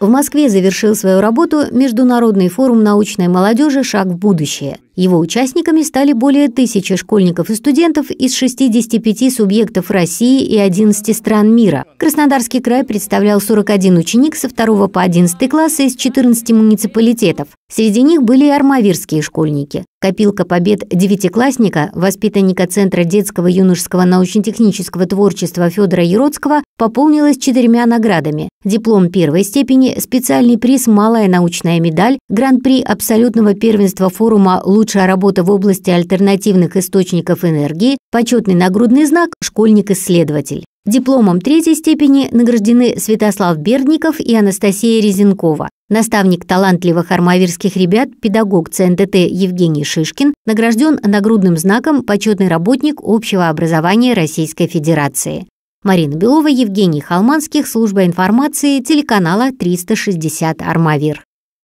В Москве завершил свою работу Международный форум научной молодежи «Шаг в будущее», его участниками стали более тысячи школьников и студентов из 65 субъектов России и 11 стран мира. Краснодарский край представлял 41 ученик со 2 по 11 класса из 14 муниципалитетов. Среди них были и армавирские школьники. Копилка побед девятиклассника, воспитанника Центра детского юношеского научно-технического творчества Федора Ероцкого, пополнилась четырьмя наградами. Диплом первой степени, специальный приз «Малая научная медаль», гран-при абсолютного первенства форума «Лучший лучшая работа в области альтернативных источников энергии, почетный нагрудный знак «Школьник-исследователь». Дипломом третьей степени награждены Святослав Бердников и Анастасия Резенкова. Наставник талантливых армавирских ребят, педагог ЦНТТ Евгений Шишкин, награжден нагрудным знаком «Почетный работник общего образования Российской Федерации». Марина Белова, Евгений Халманских, служба информации, телеканала 360 «Армавир».